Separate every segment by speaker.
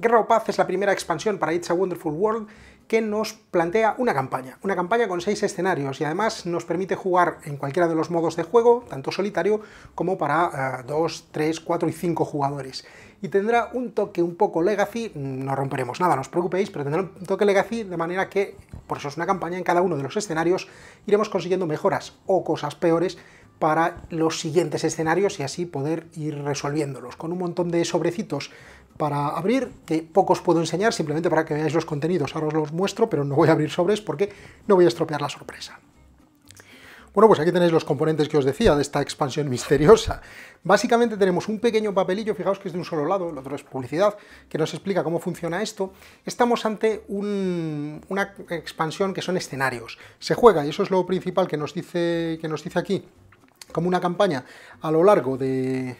Speaker 1: Guerra o Paz es la primera expansión para It's a Wonderful World que nos plantea una campaña, una campaña con seis escenarios y además nos permite jugar en cualquiera de los modos de juego, tanto solitario como para 2, 3, 4 y 5 jugadores. Y tendrá un toque un poco legacy, mm, no romperemos nada, no os preocupéis, pero tendrá un toque legacy de manera que, por eso es una campaña, en cada uno de los escenarios iremos consiguiendo mejoras o cosas peores para los siguientes escenarios y así poder ir resolviéndolos con un montón de sobrecitos para abrir, que pocos puedo enseñar simplemente para que veáis los contenidos. Ahora os los muestro, pero no voy a abrir sobres porque no voy a estropear la sorpresa. Bueno, pues aquí tenéis los componentes que os decía de esta expansión misteriosa. Básicamente tenemos un pequeño papelillo, fijaos que es de un solo lado, el otro es publicidad, que nos explica cómo funciona esto. Estamos ante una expansión que son escenarios. Se juega, y eso es lo principal que nos dice, que nos dice aquí como una campaña a lo largo de,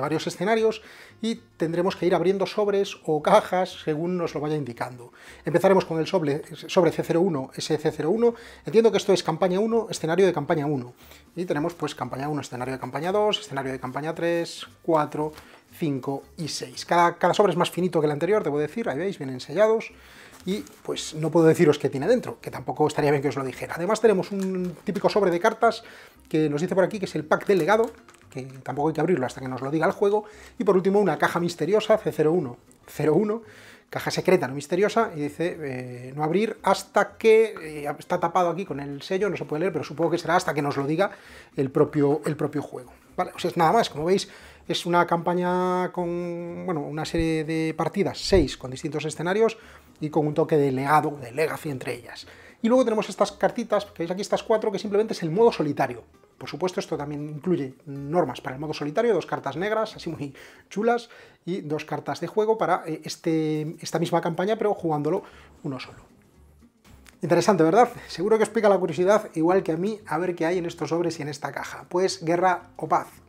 Speaker 1: varios escenarios y tendremos que ir abriendo sobres o cajas según nos lo vaya indicando. Empezaremos con el sobre, sobre C01, SC01. Entiendo que esto es campaña 1, escenario de campaña 1. Y tenemos pues campaña 1, escenario de campaña 2, escenario de campaña 3, 4, 5 y 6. Cada, cada sobre es más finito que el anterior, debo decir, ahí veis, vienen sellados y pues no puedo deciros qué tiene dentro, que tampoco estaría bien que os lo dijera. Además tenemos un típico sobre de cartas que nos dice por aquí que es el pack del legado, que tampoco hay que abrirlo hasta que nos lo diga el juego, y por último una caja misteriosa C0101, caja secreta no misteriosa, y dice eh, no abrir hasta que, eh, está tapado aquí con el sello, no se puede leer, pero supongo que será hasta que nos lo diga el propio, el propio juego nada más, como veis, es una campaña con bueno, una serie de partidas, seis, con distintos escenarios y con un toque de legado, de legacy entre ellas. Y luego tenemos estas cartitas, que veis aquí estas cuatro, que simplemente es el modo solitario. Por supuesto, esto también incluye normas para el modo solitario, dos cartas negras, así muy chulas, y dos cartas de juego para eh, este, esta misma campaña, pero jugándolo uno solo. Interesante, ¿verdad? Seguro que os pica la curiosidad, igual que a mí, a ver qué hay en estos sobres y en esta caja. Pues guerra o paz.